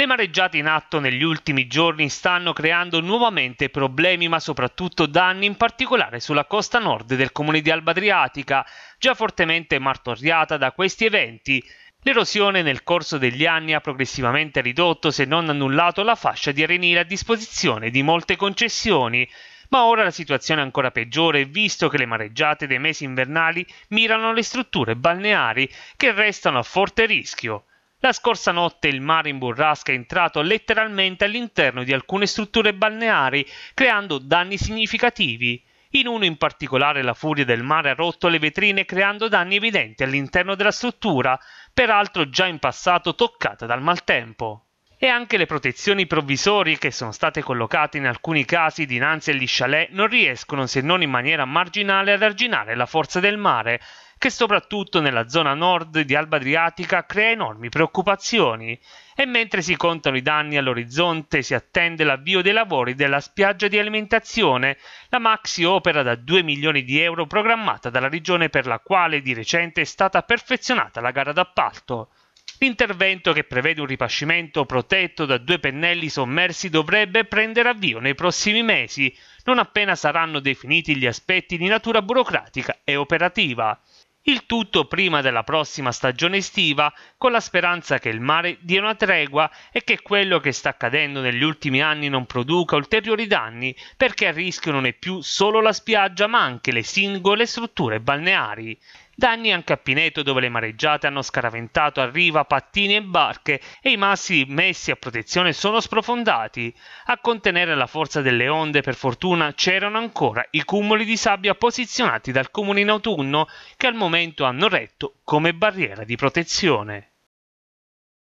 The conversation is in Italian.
Le mareggiate in atto negli ultimi giorni stanno creando nuovamente problemi ma soprattutto danni in particolare sulla costa nord del comune di Alba Adriatica, già fortemente martoriata da questi eventi. L'erosione nel corso degli anni ha progressivamente ridotto se non annullato la fascia di arenile a disposizione di molte concessioni, ma ora la situazione è ancora peggiore visto che le mareggiate dei mesi invernali mirano alle strutture balneari che restano a forte rischio. La scorsa notte il mare in burrasca è entrato letteralmente all'interno di alcune strutture balneari, creando danni significativi. In uno in particolare la furia del mare ha rotto le vetrine creando danni evidenti all'interno della struttura, peraltro già in passato toccata dal maltempo. E anche le protezioni provvisorie che sono state collocate in alcuni casi dinanzi agli chalet non riescono se non in maniera marginale ad arginare la forza del mare che soprattutto nella zona nord di Alba Adriatica crea enormi preoccupazioni e mentre si contano i danni all'orizzonte si attende l'avvio dei lavori della spiaggia di alimentazione, la maxi opera da 2 milioni di euro programmata dalla regione per la quale di recente è stata perfezionata la gara d'appalto. L'intervento che prevede un ripascimento protetto da due pennelli sommersi dovrebbe prendere avvio nei prossimi mesi, non appena saranno definiti gli aspetti di natura burocratica e operativa. Il tutto prima della prossima stagione estiva, con la speranza che il mare dia una tregua e che quello che sta accadendo negli ultimi anni non produca ulteriori danni, perché a rischio non è più solo la spiaggia, ma anche le singole strutture balneari. Danni anche a Pineto dove le mareggiate hanno scaraventato a riva pattini e barche e i massi messi a protezione sono sprofondati. A contenere la forza delle onde per fortuna c'erano ancora i cumuli di sabbia posizionati dal comune in autunno che al momento hanno retto come barriera di protezione.